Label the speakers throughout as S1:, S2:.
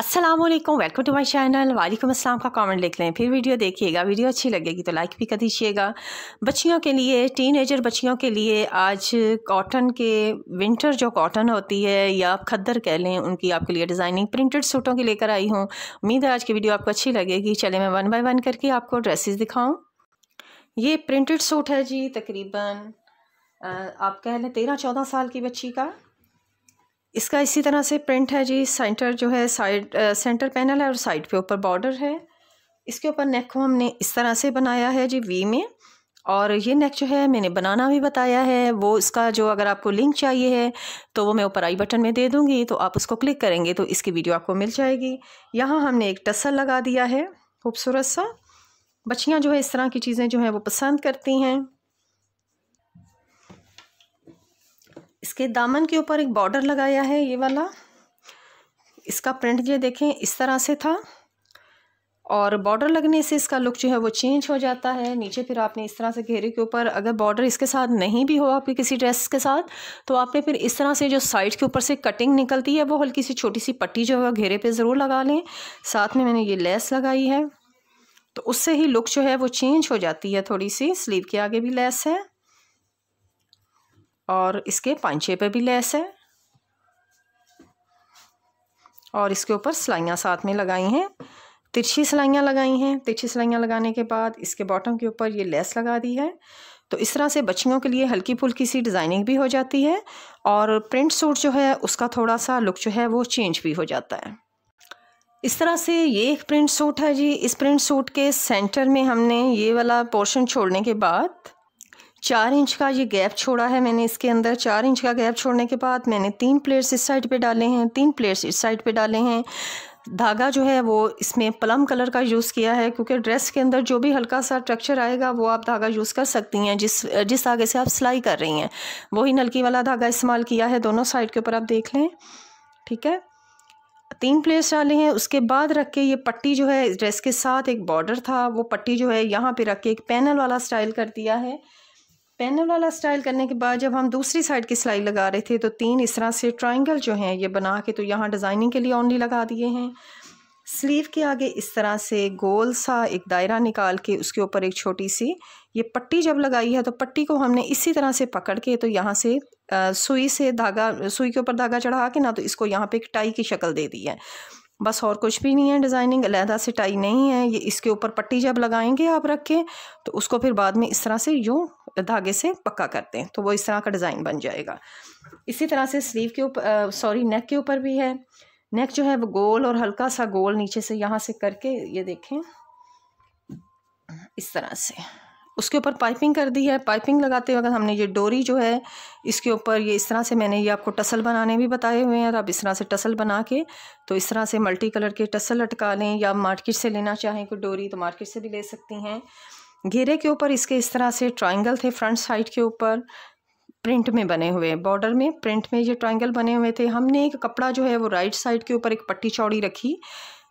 S1: Aslam welcome to my channel वालेकुम अस्सलाम का कमेंट लिख लें फिर वीडियो देखिएगा वीडियो अच्छी लगेगी तो लाइक भी कर दीजिएगा बच्चियों के लिए टीन एजर बच्चियों के लिए आज कॉटन के विंटर जो कॉटन होती है या आप खद्दर कह लें उनकी आपके लिए डिज़ाइनिंग प्रिंटेड सूटों की लेकर आई हूँ उम्मीद है आज की वीडियो आपको अच्छी लगेगी चले मैं वन बाई वन करके आपको ड्रेसेस दिखाऊँ ये प्रिंटेड सूट है जी तकरीबन आप कह लें तेरह चौदह साल की बच्ची का इसका इसी तरह से प्रिंट है जी सेंटर जो है साइड सेंटर पैनल है और साइड पे ऊपर बॉर्डर है इसके ऊपर नेक को हमने इस तरह से बनाया है जी वी में और ये नेक जो है मैंने बनाना भी बताया है वो इसका जो अगर आपको लिंक चाहिए है तो वो मैं ऊपर आई बटन में दे दूँगी तो आप उसको क्लिक करेंगे तो इसकी वीडियो आपको मिल जाएगी यहाँ हमने एक टसल लगा दिया है खूबसूरत सा बच्चियाँ जो है इस तरह की चीज़ें जो हैं वो पसंद करती हैं इसके दामन के ऊपर एक बॉर्डर लगाया है ये वाला इसका प्रिंट ये देखें इस तरह से था और बॉर्डर लगने से इसका लुक जो है वो चेंज हो जाता है नीचे फिर आपने इस तरह से घेरे के ऊपर अगर बॉर्डर इसके साथ नहीं भी हो आपके किसी ड्रेस के साथ तो आपने फिर इस तरह से जो साइड के ऊपर से कटिंग निकलती है वो हल्की सी छोटी सी पट्टी जो है घेरे पे ज़रूर लगा लें साथ में मैंने ये लेस लगाई है तो उससे ही लुक जो है वो चेंज हो जाती है थोड़ी सी स्लीव के आगे भी लेस है और इसके पांचे पे भी लेस है और इसके ऊपर सिलाइयाँ साथ में लगाई हैं तिरछी सिलाइयाँ लगाई हैं तिरछी सिलाइयाँ लगाने के बाद इसके बॉटम के ऊपर ये लेस लगा दी है तो इस तरह से बच्चियों के लिए हल्की फुल्की सी डिज़ाइनिंग भी हो जाती है और प्रिंट सूट जो है उसका थोड़ा सा लुक जो है वो चेंज भी हो जाता है इस तरह से ये एक प्रिंट सूट है जी इस प्रिंट सूट के सेंटर में हमने ये वाला पोर्शन छोड़ने के बाद चार इंच का ये गैप छोड़ा है मैंने इसके अंदर चार इंच का गैप छोड़ने के बाद मैंने तीन प्लेट्स इस साइड पे डाले हैं तीन प्लेट्स इस साइड पे डाले हैं धागा जो है वो इसमें प्लम कलर का यूज़ किया है क्योंकि ड्रेस के अंदर जो भी हल्का सा स्ट्रक्चर आएगा वो आप धागा यूज़ कर सकती हैं जिस जिस धागे से आप सिलाई कर रही हैं वही नलकी वाला धागा इस्तेमाल किया है दोनों साइड के ऊपर आप देख लें ठीक है तीन प्लेट्स डाले हैं उसके बाद रख के ये पट्टी जो है ड्रेस के साथ एक बॉर्डर था वो पट्टी जो है यहाँ पे रख के एक पैनल वाला स्टाइल कर दिया है पैनल वाला स्टाइल करने के बाद जब हम दूसरी साइड की सिलाई लगा रहे थे तो तीन इस तरह से ट्राइंगल जो हैं ये बना के तो यहाँ डिज़ाइनिंग के लिए ओनली लगा दिए हैं स्लीव के आगे इस तरह से गोल सा एक दायरा निकाल के उसके ऊपर एक छोटी सी ये पट्टी जब लगाई है तो पट्टी को हमने इसी तरह से पकड़ के तो यहाँ से आ, सुई से धागा सुई के ऊपर धागा चढ़ा के ना तो इसको यहाँ पे एक टाई की शक्ल दे दी है बस और कुछ भी नहीं है डिज़ाइनिंग अलहदा से टाई नहीं है ये इसके ऊपर पट्टी जब लगाएंगे आप रख के तो उसको फिर बाद में इस तरह से यूँ धागे से पक्का करते हैं तो वो इस तरह का डिज़ाइन बन जाएगा इसी तरह से स्लीव के ऊपर सॉरी नेक के ऊपर भी है नेक जो है वो गोल और हल्का सा गोल नीचे से यहाँ से करके ये देखें इस तरह से उसके ऊपर पाइपिंग कर दी है पाइपिंग लगाते वक्त हमने ये डोरी जो है इसके ऊपर ये इस तरह से मैंने ये आपको टसल बनाने भी बताए हुए हैं और आप इस तरह से टसल बना के तो इस तरह से मल्टी कलर के टसल लटका लें या मार्केट से लेना चाहें कोई डोरी तो मार्केट से भी ले सकती हैं घेरे के ऊपर इसके इस तरह से ट्राइंगल थे फ्रंट साइड के ऊपर प्रिंट में बने हुए बॉर्डर में प्रिंट में ये ट्राइंगल बने हुए थे हमने एक कपड़ा जो है वो राइट साइड के ऊपर एक पट्टी चौड़ी रखी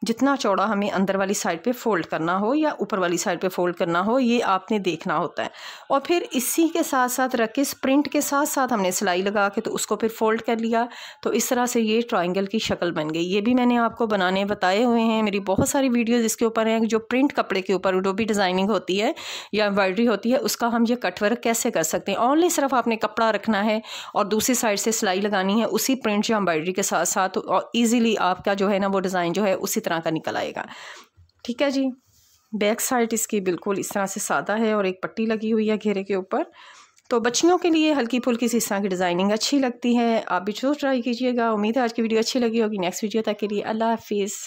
S1: जितना चौड़ा हमें अंदर वाली साइड पे फोल्ड करना हो या ऊपर वाली साइड पे फोल्ड करना हो ये आपने देखना होता है और फिर इसी के साथ साथ रख के स्प्रिंट के साथ साथ हमने सिलाई लगा के तो उसको फिर फोल्ड कर लिया तो इस तरह से ये ट्राइंगल की शक्ल बन गई ये भी मैंने आपको बनाने बताए हुए हैं मेरी बहुत सारी वीडियोज़ इसके ऊपर हैं जो प्रिंट कपड़े के ऊपर जो भी डिज़ाइनिंग होती है या एम्ब्रॉयडरी होती है उसका हम ये कटवर्क कैसे कर सकते हैं ऑनली सिर्फ आपने कपड़ा रखना है और दूसरी साइड से सिलाई लगानी है उसी प्रिंट या एम्ब्रॉयडरी के साथ साथ और ईजिली आपका जो है ना वो डिज़ाइन जो है उसी तरह का निकल आएगा ठीक है जी बैक साइड इसकी बिल्कुल इस तरह से सादा है और एक पट्टी लगी हुई है घेरे के ऊपर तो बच्चियों के लिए हल्की फुल्की सी इस तरह की डिज़ाइनिंग अच्छी लगती है आप भी जरूर ट्राई कीजिएगा उम्मीद है आज की वीडियो अच्छी लगी होगी नेक्स्ट वीडियो तक के लिए अल्लाह हाफिज़